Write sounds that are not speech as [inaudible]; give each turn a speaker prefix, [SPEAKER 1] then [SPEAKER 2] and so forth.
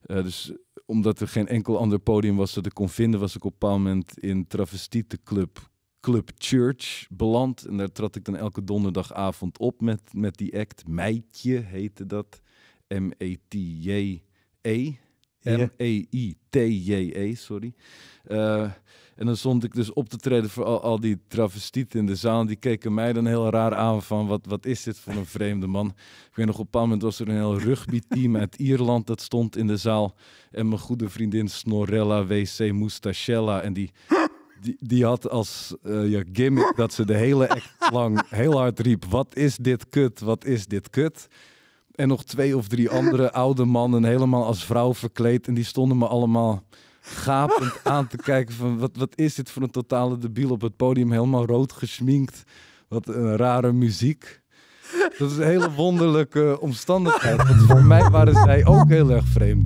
[SPEAKER 1] Eh, dus omdat er geen enkel ander podium was dat ik kon vinden, was ik op een bepaald moment in travestietenclub Club Church beland. En daar trad ik dan elke donderdagavond op met, met die act. Meitje heette dat. M-E-T-J-E. e e t j e M-E-I-T-J-E, e, sorry. Eh, en dan stond ik dus op te treden voor al, die travestieten in de zaal. Die keken mij dan heel raar aan van wat, wat is dit voor een vreemde man. Ik weet nog, op een bepaald moment was er een heel rugbyteam uit Ierland dat stond in de zaal. En mijn goede vriendin Snorella W.C. Moustachella. En die, die, die had als eh, gimmick dat ze de hele echt lang heel hard riep. Wat is dit kut, wat is dit kut. En nog twee of drie andere [laughs] oude mannen helemaal als vrouw verkleed. En die stonden me allemaal gapend [laughs] aan te kijken van wat, wat is dit voor een totale debiel op het podium. Helemaal rood gesminkt. Wat een rare muziek. Dat is een hele wonderlijke omstandigheid. Want voor mij waren zij ook heel erg vreemd.